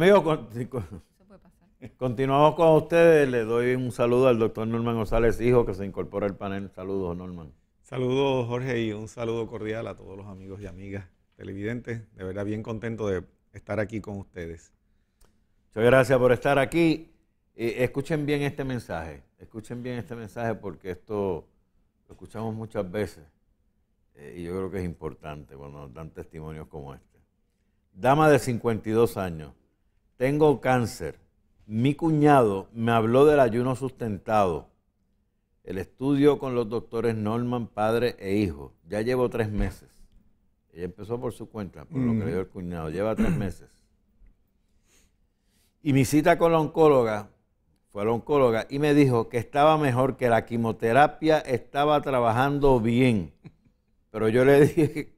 Amigos, continuamos con ustedes. Le doy un saludo al doctor Norman González, hijo, que se incorpora al panel. Saludos, Norman. Saludos, Jorge, y un saludo cordial a todos los amigos y amigas televidentes. De verdad, bien contento de estar aquí con ustedes. Muchas gracias por estar aquí. Eh, escuchen bien este mensaje. Escuchen bien este mensaje porque esto lo escuchamos muchas veces. Eh, y yo creo que es importante cuando nos dan testimonios como este. Dama de 52 años, tengo cáncer, mi cuñado me habló del ayuno sustentado, el estudio con los doctores Norman, padre e hijo, ya llevo tres meses. Ella empezó por su cuenta, por lo que le dio el cuñado, lleva tres meses. Y mi cita con la oncóloga fue a la oncóloga y me dijo que estaba mejor, que la quimioterapia estaba trabajando bien. Pero yo le dije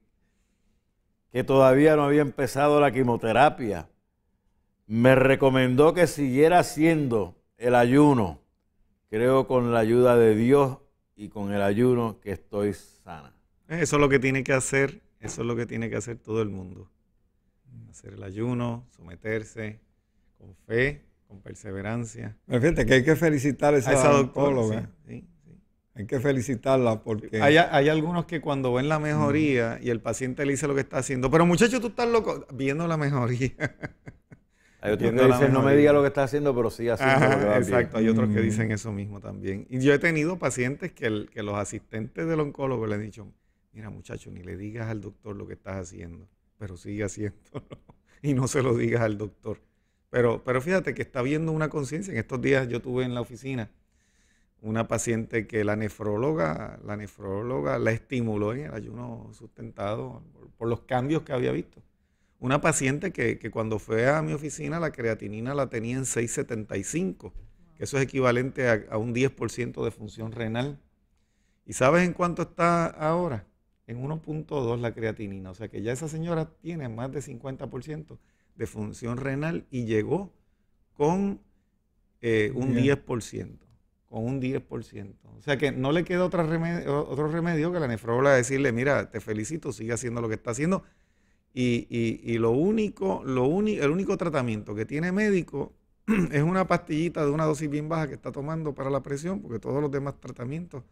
que todavía no había empezado la quimioterapia me recomendó que siguiera haciendo el ayuno. Creo con la ayuda de Dios y con el ayuno que estoy sana. Eso es lo que tiene que hacer, eso es lo que tiene que hacer todo el mundo. Hacer el ayuno, someterse con fe, con perseverancia. Fíjate que hay que felicitar a esa, doctora. Hay que felicitarla porque... Hay, hay, algunos que cuando ven la mejoría y el paciente le dice lo que está haciendo, pero muchacho, tú estás loco, viendo la mejoría. Hay otros que dicen, no me diga lo que estás haciendo, pero sí haciendo lo que Exacto, hay otros que dicen mm. eso mismo también. Y yo he tenido pacientes que, los asistentes del oncólogo le han dicho, mira muchacho, ni le digas al doctor lo que estás haciendo, pero sigue haciéndolo y no se lo digas al doctor. Pero, pero fíjate que está habiendo una conciencia. En estos días yo tuve en la oficina una paciente que la nefróloga, la nefróloga la estimuló en el ayuno sustentado por los cambios que había visto. Una paciente que, cuando fue a mi oficina la creatinina la tenía en 675, que eso es equivalente a, un 10% de función renal. ¿Y sabes en cuánto está ahora? En 1.2 la creatinina. O sea que ya esa señora tiene más de 50% de función renal y llegó con eh, un 10%. Con un 10%. O sea que no le queda remedio, otro remedio que la nefróloga decirle, mira, te felicito, sigue haciendo lo que está haciendo, y, y, lo único, lo único, el único tratamiento que tiene médico es una pastillita de una dosis bien baja que está tomando para la presión, porque todos los demás tratamientos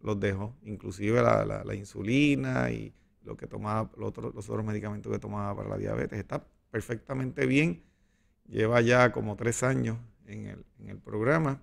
los dejo inclusive la, insulina y lo que tomaba, los otros, los otros medicamentos que tomaba para la diabetes. Está perfectamente bien, lleva ya como tres años en el, en el programa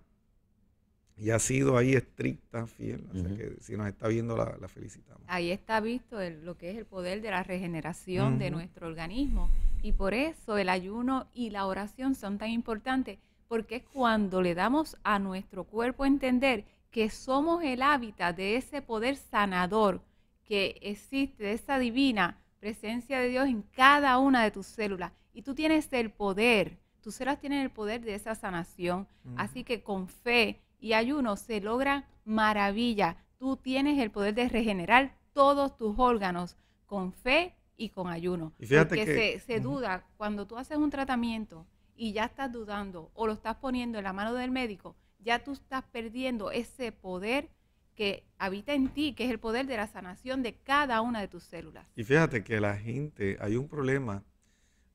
y ha sido ahí estricta, fiel. así que si nos está viendo, la, felicitamos. Ahí está visto lo que es el poder de la regeneración de nuestro organismo. Y por eso el ayuno y la oración son tan importantes, porque es cuando le damos a nuestro cuerpo a entender que somos el hábitat de ese poder sanador que existe, de esa divina presencia de Dios en cada una de tus células. Y tú tienes el poder, tus células tienen el poder de esa sanación. Así que con fe y ayuno se logra maravilla. Tú tienes el poder de regenerar todos tus órganos con fe y con ayuno. Porque que se, duda cuando tú haces un tratamiento y ya estás dudando o lo estás poniendo en la mano del médico, ya tú estás perdiendo ese poder que habita en ti, que es el poder de la sanación de cada una de tus células. Y fíjate que la gente, hay un problema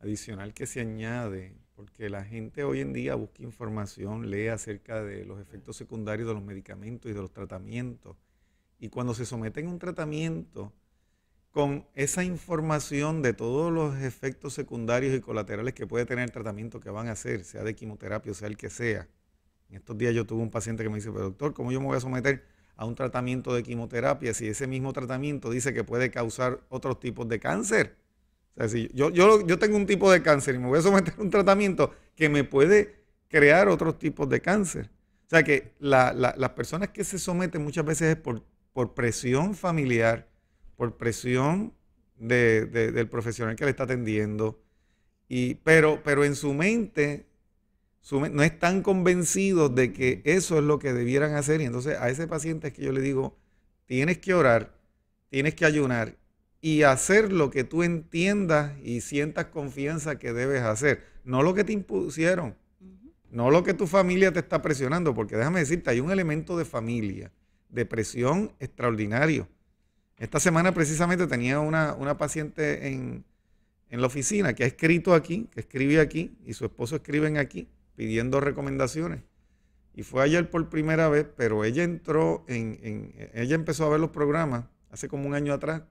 adicional que se añade porque la gente hoy en día busca información, lee acerca de los efectos secundarios de los medicamentos y de los tratamientos. Y cuando se someten a un tratamiento, con esa información de todos los efectos secundarios y colaterales que puede tener el tratamiento que van a hacer, sea de quimioterapia o sea el que sea. En estos días yo tuve un paciente que me dice, pero doctor, ¿cómo yo me voy a someter a un tratamiento de quimioterapia si ese mismo tratamiento dice que puede causar otros tipos de cáncer? yo, tengo un tipo de cáncer y me voy a someter a un tratamiento que me puede crear otros tipos de cáncer. O sea que las personas que se someten muchas veces es por, presión familiar, por presión del profesional que le está atendiendo. pero, en su mente, no están convencidos de que eso es lo que debieran hacer. Y entonces a ese paciente es que yo le digo, tienes que orar, tienes que ayunar y hacer lo que tú entiendas y sientas confianza que debes hacer, no lo que te impusieron, no lo que tu familia te está presionando, porque déjame decirte, hay un elemento de familia, de presión extraordinario. Esta semana precisamente tenía una, paciente en, en, la oficina que ha escrito aquí, que escribe aquí, y su esposo escriben aquí, pidiendo recomendaciones. Y fue ayer por primera vez, pero ella entró en ella empezó a ver los programas hace como un año atrás,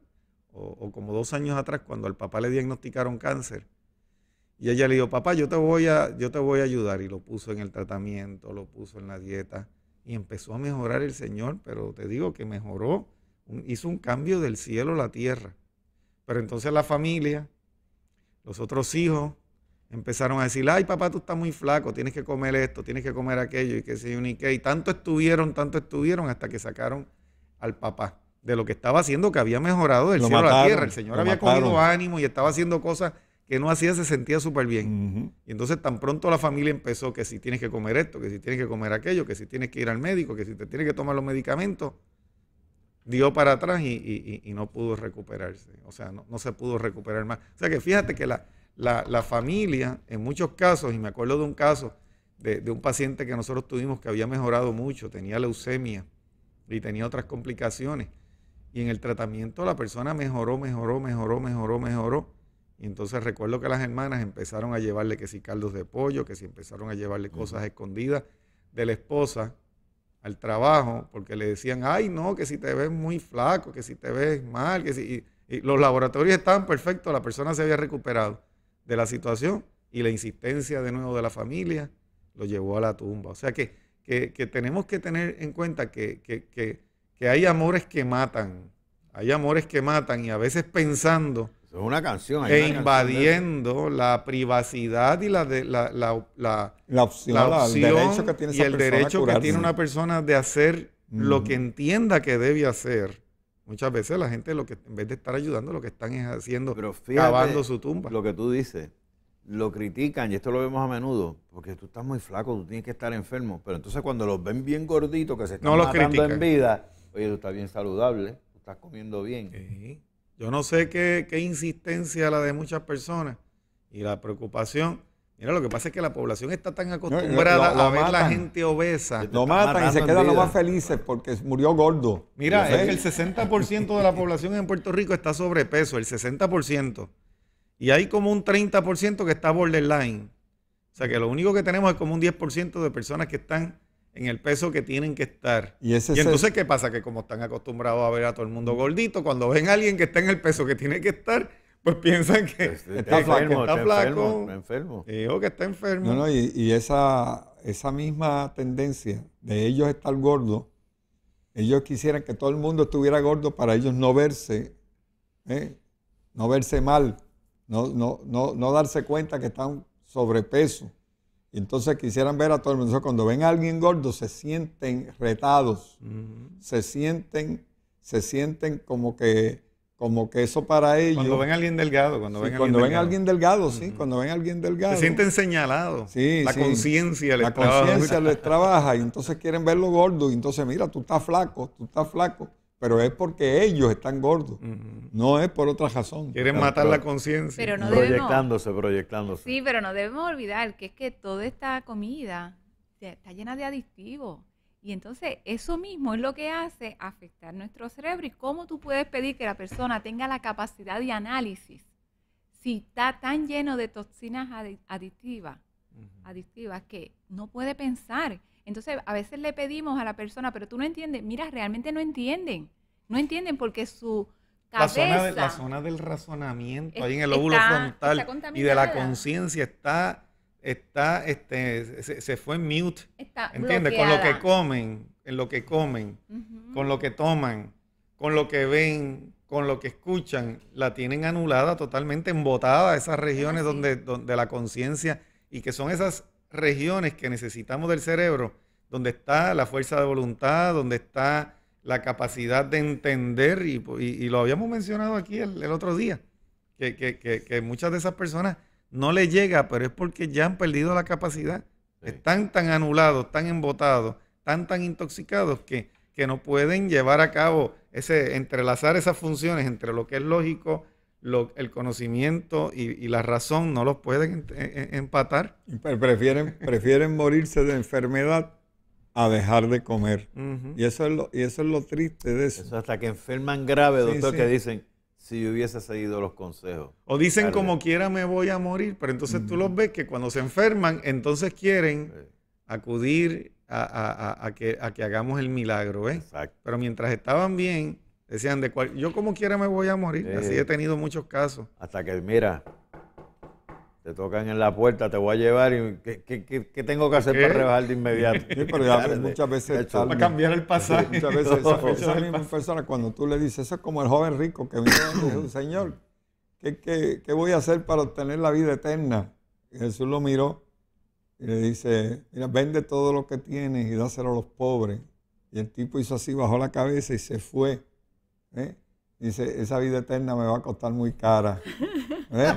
o, como dos años atrás, cuando al papá le diagnosticaron cáncer. Y ella le dijo, papá, yo te, voy a, yo te voy a ayudar. Y lo puso en el tratamiento, lo puso en la dieta. Y empezó a mejorar el Señor, pero te digo que mejoró, hizo un cambio del cielo a la tierra. Pero entonces la familia, los otros hijos, empezaron a decir, ay papá, tú estás muy flaco, tienes que comer esto, tienes que comer aquello, y que se qué. Y tanto estuvieron, tanto estuvieron, hasta que sacaron al papá de lo que estaba haciendo, que había mejorado del cielo a la tierra. El Señor había cogido ánimo y estaba haciendo cosas que no hacía, se sentía súper bien. Y entonces tan pronto la familia empezó que si tienes que comer esto, que si tienes que comer aquello, que si tienes que ir al médico, que si te tienes que tomar los medicamentos, dio para atrás y, no pudo recuperarse. O sea, no, se pudo recuperar más. O sea que fíjate que la, familia, en muchos casos, y me acuerdo de un caso de, de un paciente que nosotros tuvimos que había mejorado mucho, tenía leucemia y tenía otras complicaciones y en el tratamiento la persona mejoró, mejoró, mejoró, mejoró, mejoró. Y entonces recuerdo que las hermanas empezaron a llevarle que si caldos de pollo, que si empezaron a llevarle cosas escondidas de la esposa al trabajo, porque le decían, ay no, que si te ves muy flaco, que si te ves mal, que si... Y, los laboratorios estaban perfectos, la persona se había recuperado de la situación y la insistencia de nuevo de la familia lo llevó a la tumba. O sea que, que, tenemos que tener en cuenta que, que que hay amores que matan. Hay amores que matan y a veces pensando es una canción, e invadiendo la privacidad y la, de, la, el que tiene y el derecho que tiene una persona de hacer lo que entienda que debe hacer. Muchas veces la gente lo que en vez de estar ayudando lo que están es haciendo cavando su tumba. Lo que tú dices, lo critican, y esto lo vemos a menudo, porque tú estás muy flaco, tú tienes que estar enfermo. Pero entonces cuando los ven bien gorditos, que se están no matando en vida, oye, tú bien saludable, estás comiendo bien. Yo no sé qué, insistencia la de muchas personas y la preocupación. Mira, lo que pasa es que la población está tan acostumbrada a ver la gente obesa. Lo matan y se quedan los más felices porque murió gordo. Mira, es el 60% de la población en Puerto Rico está sobrepeso, el 60%. Y hay como un 30% que está borderline. O sea que lo único que tenemos es como un 10% de personas que están en el peso que tienen que estar. Y, entonces, ¿qué pasa? Que como están acostumbrados a ver a todo el mundo gordito, cuando ven a alguien que está en el peso que tiene que estar, pues piensan que está, flaco. Está flaco. enfermo. que está enfermo. y, esa, esa misma tendencia de ellos estar gordos, ellos quisieran que todo el mundo estuviera gordo para ellos no verse, ¿eh? no verse mal, no, no, no, no darse cuenta que están sobrepeso. Entonces quisieran ver a todo el mundo. Cuando ven a alguien gordo, se sienten retados, se sienten, se sienten como que, como que eso para ellos. Cuando ven a alguien delgado, cuando ven a cuando ven a alguien delgado, sí, cuando ven a alguien delgado. Se sienten señalados. Sí, la conciencia les trabaja. La conciencia les trabaja y entonces quieren verlo gordo y entonces mira, tú estás flaco, tú estás flaco pero es porque ellos están gordos, no es por otra razón. Quieren matar la conciencia. proyectándose, proyectándose. Sí, pero no debemos olvidar que es que toda esta comida está llena de adictivos Y entonces eso mismo es lo que hace afectar nuestro cerebro. ¿Y cómo tú puedes pedir que la persona tenga la capacidad de análisis si está tan lleno de toxinas adictivas que no puede pensar? Entonces, a veces le pedimos a la persona, pero tú no entiendes. Mira, realmente no entienden. No entienden porque su cabeza... La zona, del razonamiento, ahí en el lóbulo frontal y de la conciencia está, está, este, se, fue mute. Está ¿Entiendes? Con lo que comen, en lo que comen, con lo que toman, con lo que ven, con lo que escuchan, la tienen anulada, totalmente embotada, esas regiones donde, donde la conciencia y que son esas regiones que necesitamos del cerebro, donde está la fuerza de voluntad, donde está la capacidad de entender, y, lo habíamos mencionado aquí el, otro día, que, muchas de esas personas no le llega, pero es porque ya han perdido la capacidad. Están tan anulados, tan embotados, tan tan intoxicados que, que no pueden llevar a cabo ese, entrelazar esas funciones entre lo que es lógico, el conocimiento y, la razón no los pueden empatar. Prefieren, prefieren morirse de enfermedad a dejar de comer. y, eso es lo, y eso es lo triste de eso. hasta que enferman grave, doctor, que dicen, si yo hubiese seguido los consejos. O dicen como quiera me voy a morir, pero entonces tú los ves que cuando se enferman, entonces quieren acudir a, que, que, hagamos el milagro. Pero mientras estaban bien, Decían, de cual, yo como quiera me voy a morir. Así he tenido muchos casos. Hasta que, mira, te tocan en la puerta, te voy a llevar y ¿qué, tengo que hacer para rebajar de inmediato? Sí, pero muchas veces... para cambiar el pasaje. Muchas veces mismas personas, cuando tú le dices, eso es como el joven rico que vino y Señor, ¿qué, qué voy a hacer para obtener la vida eterna? Jesús lo miró y le dice, mira, vende todo lo que tienes y dáselo a los pobres. Y el tipo hizo así, bajó la cabeza y se fue. ¿Eh? Dice, esa vida eterna me va a costar muy cara. ¿Eh?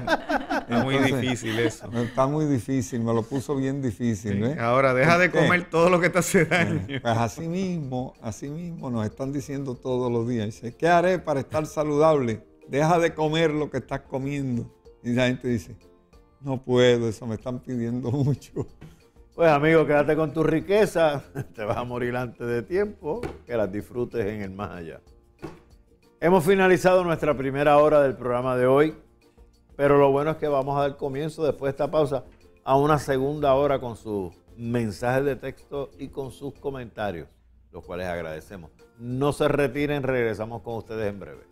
es muy difícil eso. Está muy difícil, me lo puso bien difícil. ¿eh? ahora deja de comer todo lo que te hace daño. Pues así mismo, así mismo nos están diciendo todos los días. Dice, ¿qué haré para estar saludable? Deja de comer lo que estás comiendo. Y la gente dice, no puedo, eso me están pidiendo mucho. Pues amigo, quédate con tu riqueza, te vas a morir antes de tiempo, que las disfrutes en el más allá. Hemos finalizado nuestra primera hora del programa de hoy, pero lo bueno es que vamos a dar comienzo después de esta pausa a una segunda hora con sus mensajes de texto y con sus comentarios, los cuales agradecemos. No se retiren, regresamos con ustedes en breve.